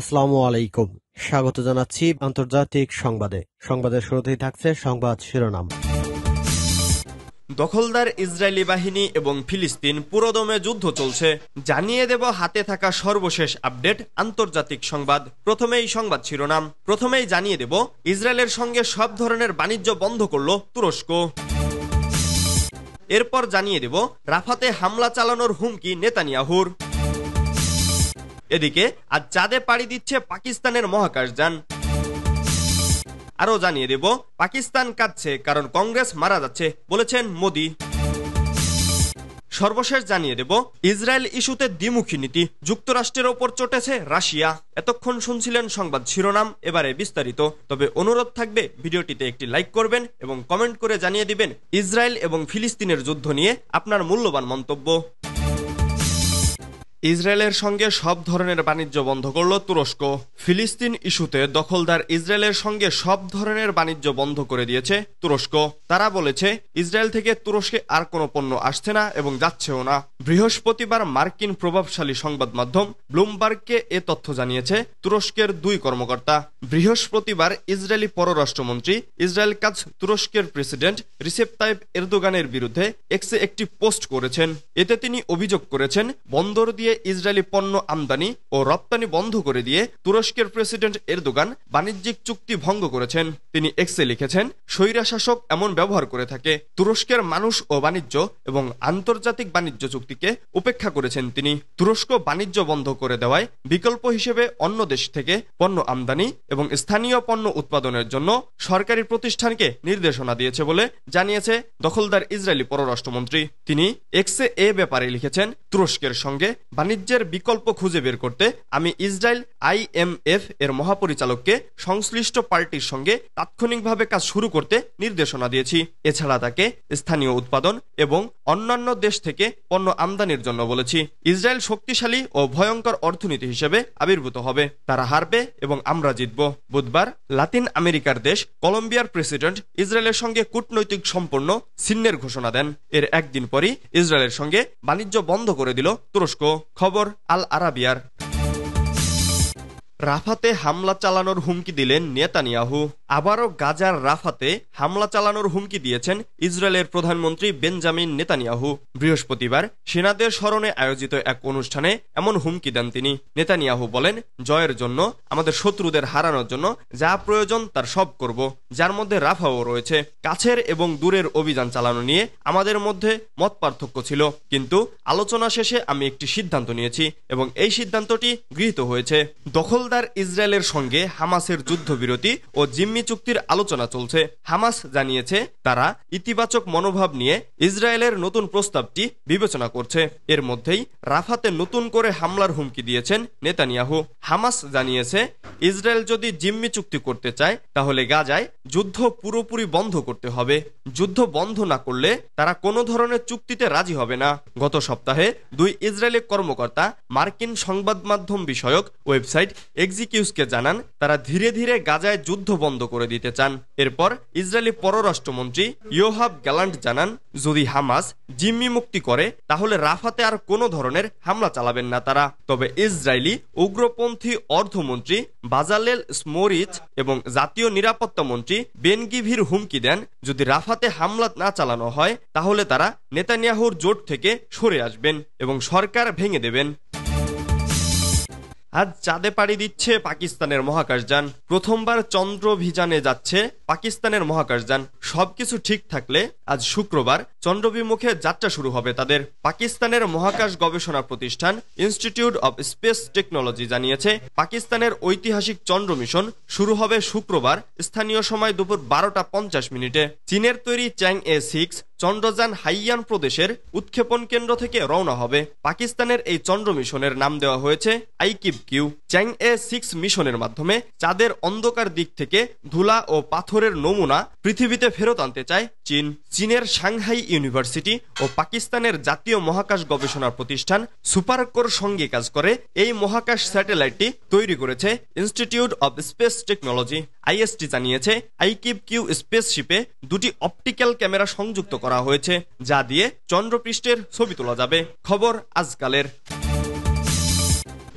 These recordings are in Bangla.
আসসালাম আলাইকুম স্বাগত জানাচ্ছি আন্তর্জাতিক সংবাদে সংবাদের শুরুতেই থাকছে সংবাদ শিরোনাম দখলদার ইসরায়েলি বাহিনী এবং ফিলিস্তিন পুরোদমে যুদ্ধ চলছে জানিয়ে দেব হাতে থাকা সর্বশেষ আপডেট আন্তর্জাতিক সংবাদ প্রথমেই সংবাদ শিরোনাম প্রথমেই জানিয়ে দেব ইসরায়েলের সঙ্গে সব ধরনের বাণিজ্য বন্ধ করল তুরস্ক এরপর জানিয়ে দেব রাফাতে হামলা চালানোর হুমকি নেতানিয়াহুর এদিকে আজ চাঁদে পাড়ি দিচ্ছে পাকিস্তানের মহাকাশ যান আরও জানিয়ে দেব পাকিস্তান কাঁদছে কারণ কংগ্রেস মারা যাচ্ছে বলেছেন মোদি সর্বশেষ জানিয়ে দেব ইসরায়েল ইস্যুতে দ্বিমুখী নীতি যুক্তরাষ্ট্রের ওপর চটেছে রাশিয়া এতক্ষণ শুনছিলেন সংবাদ শিরোনাম এবারে বিস্তারিত তবে অনুরোধ থাকবে ভিডিওটিতে একটি লাইক করবেন এবং কমেন্ট করে জানিয়ে দিবেন ইসরায়েল এবং ফিলিস্তিনের যুদ্ধ নিয়ে আপনার মূল্যবান মন্তব্য ইসরায়েলের সঙ্গে সব ধরনের বাণিজ্য বন্ধ করল তুরস্ক ফিলিস্তিন ইস্যুতে দখলদার ইসরায়েলের সঙ্গে সব ধরনের বাণিজ্য বন্ধ করে দিয়েছে তুরস্ক তারা বলেছে ইসরায়েল থেকে তুরস্কে আর কোনো পণ্য আসছে না এবং যাচ্ছেও না বৃহস্পতিবার মার্কিন প্রভাবশালী সংবাদ মাধ্যম ব্লুমবার্গকে এ তথ্য জানিয়েছে তুরস্কের দুই কর্মকর্তা বৃহস্পতিবার ইসরায়েলি পররাষ্ট্রমন্ত্রী ইসরায়েল কাজ তুরস্কের প্রেসিডেন্ট রিসেপ তাইব এরদোগানের বিরুদ্ধে এক্সে একটি পোস্ট করেছেন এতে তিনি অভিযোগ করেছেন বন্দর দিয়ে ইসরায়েলি পণ্য আমদানি ও রপ্তানি বন্ধ করে দিয়ে তুরস্কের প্রেসিডেন্ট এরদোগান বাণিজ্যিক চুক্তি ভঙ্গ করেছেন তিনি এক্সে লিখেছেন স্বৈরাশাসক এমন ব্যবহার করে থাকে তুরস্কের মানুষ ও বাণিজ্য এবং আন্তর্জাতিক বাণিজ্য চুক্তিকে উপেক্ষা করেছেন তিনি তুরস্ক বাণিজ্য বন্ধ করে দেওয়ায় বিকল্প হিসেবে অন্য দেশ থেকে পণ্য আমদানি এবং স্থানীয় পণ্য উৎপাদনের জন্য সরকারি প্রতিষ্ঠানকে নির্দেশনা দিয়েছে বলে জানিয়েছে দখলদার ইসরায়েলি পররাষ্ট্রমন্ত্রী তিনি এক্সে এ ব্যাপারে লিখেছেন তুরস্কের সঙ্গে বাণিজ্যের বিকল্প খুঁজে বের করতে আমি ইসরায়েল আইএমএফ এর মহাপরিচালককে সংশ্লিষ্ট পার্টির সঙ্গে তাৎক্ষণিকভাবে কাজ শুরু করতে নির্দেশনা দিয়েছি এছাড়া তাকে স্থানীয় উৎপাদন এবং অন্যান্য দেশ থেকে পণ্য আমদানির জন্য বলেছি ইসরায়েল শক্তিশালী ও ভয়ঙ্কর অর্থনীতি হিসেবে আবির্ভূত হবে তারা হারবে এবং আমরা জিতব বুধবার লাতিন আমেরিকার দেশ কলম্বিয়ার প্রেসিডেন্ট ইসরায়েলের সঙ্গে কূটনৈতিক সম্পন্ন সিন্নের ঘোষণা দেন এর একদিন পরই ইসরায়েলের সঙ্গে বাণিজ্য বন্ধ করে দিল তুরস্ক খবর আল আরাবিয়ার রাফাতে হামলা চালানোর হুমকি দিলেন নেতানিয়াহু আবারও গাজার রাফাতে হামলা চালানোর হুমকি দিয়েছেন ইসরায়েলের প্রধানমন্ত্রী বেঞ্জামিন নেতানিয়াহু বৃহস্পতিবার সেনাদের স্মরণে আয়োজিত এক অনুষ্ঠানে এমন হুমকি দেন তিনি নেতানিয়াহু বলেন জয়ের জন্য আমাদের শত্রুদের হারানোর জন্য যা প্রয়োজন তার সব করব যার মধ্যে রাফাও রয়েছে কাছের এবং দূরের অভিযান চালানো নিয়ে আমাদের মধ্যে মত পার্থক্য ছিল কিন্তু আলোচনা শেষে আমি একটি সিদ্ধান্ত নিয়েছি এবং এই সিদ্ধান্তটি গৃহীত হয়েছে দখলদার ইসরায়েলের সঙ্গে হামাসের যুদ্ধবিরতি ও জিম জিম্মি চুক্তির আলোচনা চলছে হামাস জানিয়েছে তারা ইতিবাচক মনোভাব নিয়ে ইসরায়েলের নতুন প্রস্তাবটি বিবেচনা করছে এর মধ্যেই রাফাতে নতুন করে হামলার হুমকি দিয়েছেন নেতানিয়াহু হামাস জানিয়েছে ইসরায়েল যদি জিম্মি চুক্তি করতে চায় তাহলে গাজায় যুদ্ধ পুরোপুরি বন্ধ করতে হবে যুদ্ধ বন্ধ না করলে তারা কোনো ধরনের চুক্তিতে রাজি হবে না গত সপ্তাহে দুই ইসরায়েলি কর্মকর্তা মার্কিন সংবাদ মাধ্যম বিষয়ক ওয়েবসাইট এক্সিকিউসকে জানান তারা ধীরে ধীরে গাজায় যুদ্ধ বন্ধ করে দিতে চান এরপর ইসরায়েলি পররাষ্ট্রমন্ত্রী ইয়োহাব গ্যালান্ট জানান যদি হামাস জিম্মি মুক্তি করে তাহলে রাফাতে আর কোনো ধরনের হামলা চালাবেন না তারা তবে ইসরায়েলি উগ্রপন্থী অর্থমন্ত্রী বাজালেল স্মোরিচ এবং জাতীয় নিরাপত্তা মন্ত্রী বেনগিভির হুমকি দেন যদি রাফাতে হামলা না চালানো হয় তাহলে তারা নেতানিয়াহুর জোট থেকে সরে আসবেন এবং সরকার ভেঙে দেবেন আজ চাঁদে পাড়ি দিচ্ছে পাকিস্তানের মহাকাশযান প্রথমবার চন্দ্র অভিযানে যাচ্ছে পাকিস্তানের মহাকাশযান সবকিছু ঠিক থাকলে আজ শুক্রবার চন্দ্রবিমুখে যাত্রা শুরু হবে তাদের পাকিস্তানের মহাকাশ গবেষণা প্রতিষ্ঠান ইনস্টিটিউট অব স্পেস টেকনোলজি জানিয়েছে পাকিস্তানের ঐতিহাসিক চন্দ্র মিশন শুরু হবে শুক্রবার স্থানীয় সময় দুপুর বারোটা পঞ্চাশ মিনিটে চীনের তৈরি চ্যাং এ সিক্স চন্দ্রযান হাইয়ান প্রদেশের উৎক্ষেপণ কেন্দ্র থেকে রওনা হবে পাকিস্তানের এই চন্দ্র মিশনের নাম দেওয়া হয়েছে আইকিব কিউ চ্যাং এ সিক্স মিশনের মাধ্যমে চাঁদের অন্ধকার দিক থেকে ধুলা ও পাথরের নমুনা পৃথিবীতে ফেরত আনতে চায় চীন চীনের সাংহাই ইউনিভার্সিটি ও পাকিস্তানের জাতীয় মহাকাশ গবেষণা প্রতিষ্ঠান সুপারকোর সঙ্গে কাজ করে এই মহাকাশ স্যাটেলাইটটি তৈরি করেছে Institute of Space Technology IST জানিয়েছে আইকিব কিউ স্পেসশিপে দুটি অপটিক্যাল ক্যামেরা সংযুক্ত করা হয়েছে যা দিয়ে চন্দ্রপৃষ্ঠের ছবি তোলা যাবে খবর আজকালের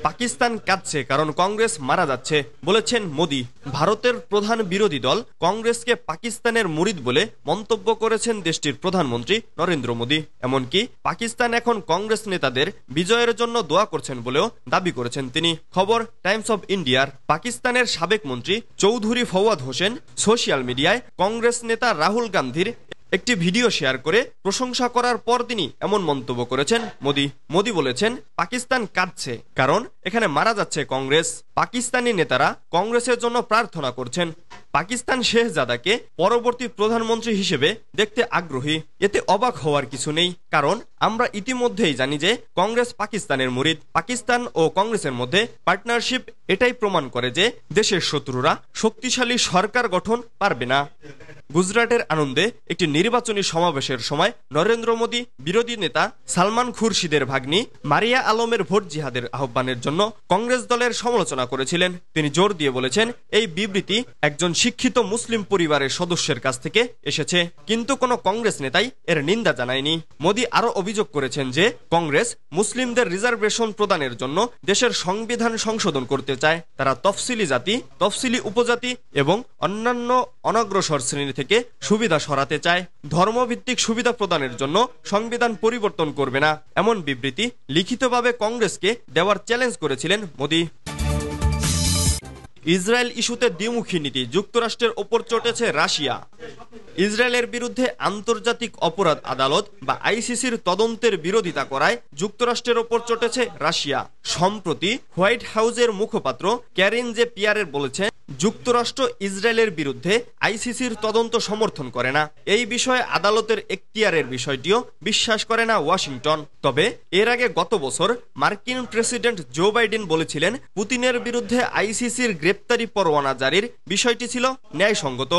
পাকিস্তান কাঁদছে কারণ কংগ্রেস মারা যাচ্ছে বলেছেন মোদী ভারতের প্রধান বিরোধী দল কংগ্রেসকে পাকিস্তানের মুরিদ বলে মন্তব্য করেছেন দেশটির প্রধানমন্ত্রী নরেন্দ্র মোদী এমনকি পাকিস্তান এখন কংগ্রেস নেতাদের বিজয়ের জন্য দোয়া করছেন বলেও দাবি করেছেন তিনি খবর টাইমস অব ইন্ডিয়ার পাকিস্তানের সাবেক মন্ত্রী চৌধুরী ফওয়াদ হোসেন সোশ্যাল মিডিয়ায় কংগ্রেস নেতা রাহুল গান্ধীর একটি ভিডিও শেয়ার করে প্রশংসা করার পর তিনি এমন মন্তব্য করেছেন মোদি মোদি বলেছেন পাকিস্তান কাঁদছে কারণ এখানে মারা যাচ্ছে কংগ্রেস পাকিস্তানি নেতারা কংগ্রেসের জন্য প্রার্থনা করছেন পাকিস্তান শেহজাদাকে পরবর্তী প্রধানমন্ত্রী হিসেবে দেখতে আগ্রহী এতে অবাক হওয়ার কিছু নেই কারণ আমরা ইতিমধ্যেই জানি যে কংগ্রেস পাকিস্তানের মুরিদ পাকিস্তান ও কংগ্রেসের মধ্যে পার্টনারশিপ এটাই প্রমাণ করে যে দেশের শত্রুরা শক্তিশালী সরকার গঠন পারবে না গুজরাটের আনন্দে একটি নির্বাচনী সমাবেশের সময় নরেন্দ্র মোদী বিরোধী নেতা সালমান খুরশিদের ভাগ্নি মারিয়া আলমের ভোট জিহাদের আহ্বানের জন্য কংগ্রেস দলের সমালোচনা করেছিলেন তিনি জোর দিয়ে বলেছেন এই বিবৃতি একজন শিক্ষিত মুসলিম পরিবারের সদস্যের কাছ থেকে এসেছে কিন্তু কোনো কংগ্রেস নেতাই এর নিন্দা জানায়নি মোদী আরও অভিযোগ করেছেন যে কংগ্রেস মুসলিমদের রিজার্ভেশন প্রদানের জন্য দেশের সংবিধান সংশোধন করতে চায় তারা তফসিলি জাতি তফসিলি উপজাতি এবং অন্যান্য অনগ্রসর শ্রেণীর থেকে সুবিধা সরাতে চায় ধর্মভিত্তিক সুবিধা প্রদানের জন্য সংবিধান পরিবর্তন করবে না এমন বিবৃতি লিখিতভাবে কংগ্রেসকে দেওয়ার চ্যালেঞ্জ করেছিলেন মোদী ইসরায়েল ইস্যুতে দ্বিমুখী নীতি যুক্তরাষ্ট্রের ওপর চটেছে রাশিয়া ইসরায়েলের বিরুদ্ধে আন্তর্জাতিক অপরাধ আদালত বা আইসিসির তদন্তের বিরোধিতা করায় যুক্তরাষ্ট্রের ওপর চটেছে রাশিয়া সম্প্রতি হোয়াইট হাউজের মুখপাত্র ক্যারিন জে পিয়ারের বলেছেন যুক্তরাষ্ট্র ইসরায়েলের বিরুদ্ধে আইসিসির তদন্ত সমর্থন করে না এই বিষয়ে আদালতের এখতিয়ারের বিষয়টিও বিশ্বাস করে না ওয়াশিংটন তবে এর আগে গত বছর মার্কিন প্রেসিডেন্ট জো বাইডেন বলেছিলেন পুতিনের বিরুদ্ধে আইসিসির গ্রেপ্তারি পরোয়ানা জারির বিষয়টি ছিল ন্যায়সঙ্গত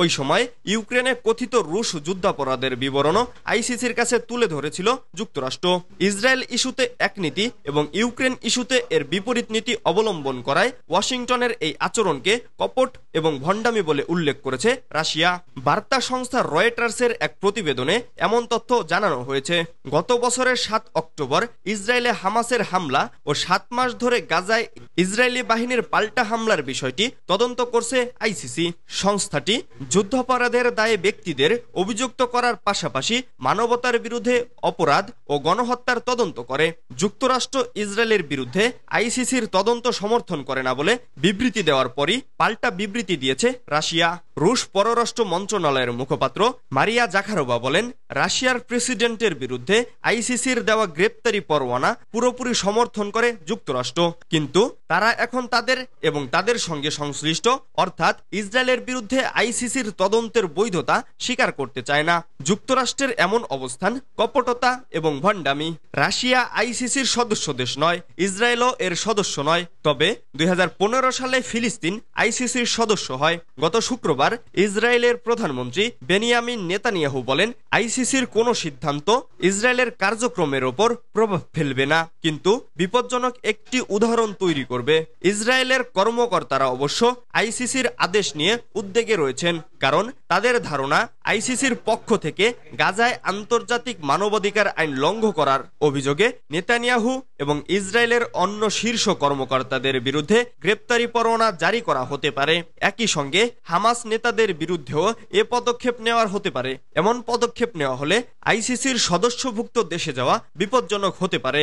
ওই সময় ইউক্রেনে কথিত রুশ যুদ্ধাপরাধের বিবরণও আইসিসির কাছে তুলে ধরেছিল যুক্তরাষ্ট্র ইসরায়েল ইস্যুতে এক নীতি এবং ইউক্রেন ইস্যুতে এর বিপরীত নীতি অবলম্বন করায় ওয়াশিংটনের এই আচরণ ইউক্রেনকে কপট এবং ভণ্ডামি বলে উল্লেখ করেছে রাশিয়া বার্তা সংস্থা রয়টার্সের এক প্রতিবেদনে এমন তথ্য জানানো হয়েছে গত বছরের সাত অক্টোবর ইসরায়েলে হামাসের হামলা ও সাত মাস ধরে গাজায় ইসরায়েলি বাহিনীর পাল্টা হামলার বিষয়টি তদন্ত করছে আইসিসি সংস্থাটি যুদ্ধাপরাধের দায়ে ব্যক্তিদের অভিযুক্ত করার পাশাপাশি মানবতার বিরুদ্ধে অপরাধ ও গণহত্যার তদন্ত করে যুক্তরাষ্ট্র ইসরায়েলের বিরুদ্ধে আইসিসির তদন্ত সমর্থন করে না বলে বিবৃতি দেওয়ার পরই পরই পাল্টা বিবৃতি দিয়েছে রাশিয়া রুশ পররাষ্ট্র মন্ত্রণালয়ের মুখপাত্র মারিয়া জাখারোবা বলেন রাশিয়ার প্রেসিডেন্টের বিরুদ্ধে আইসিসির দেওয়া গ্রেপ্তারি পরোয়ানা পুরোপুরি সমর্থন করে যুক্তরাষ্ট্র কিন্তু তারা এখন তাদের এবং তাদের সঙ্গে সংশ্লিষ্ট অর্থাৎ ইসরায়েলের বিরুদ্ধে আইসিসির তদন্তের বৈধতা স্বীকার করতে চায় না যুক্তরাষ্ট্রের এমন অবস্থান কপটতা এবং ভণ্ডামি রাশিয়া আইসিসির সদস্য দেশ নয় ইসরায়েলও এর সদস্য নয় তবে দুই সালে ফিলিস্তিন আইসিসির সদস্য হয় গত শুক্রবার ইসরায়েলের প্রধানমন্ত্রী বেনিয়ামিন নেতানিয়াহু বলেন আইসিসির কোনো সিদ্ধান্ত ইসরায়েলের কার্যক্রমের ওপর প্রভাব ফেলবে না কিন্তু বিপজ্জনক একটি উদাহরণ তৈরি করবে ইসরায়েলের কর্মকর্তারা অবশ্য আইসিসির আদেশ নিয়ে উদ্বেগে রয়েছেন কারণ তাদের ধারণা আইসিসির পক্ষ থেকে গাজায় আন্তর্জাতিক মানবাধিকার আইন লঙ্ঘ করার অভিযোগে নেতানিয়াহু এবং ইসরায়েলের অন্য শীর্ষ কর্মকর্তাদের বিরুদ্ধে গ্রেপ্তারি পরোয়ানা জারি করা হতে পারে একই সঙ্গে হামাস নেতাদের বিরুদ্ধেও এ পদক্ষেপ নেওয়ার হতে পারে এমন পদক্ষেপ নেওয়া হলে আইসিসির সদস্যভুক্ত দেশে যাওয়া বিপজ্জনক হতে পারে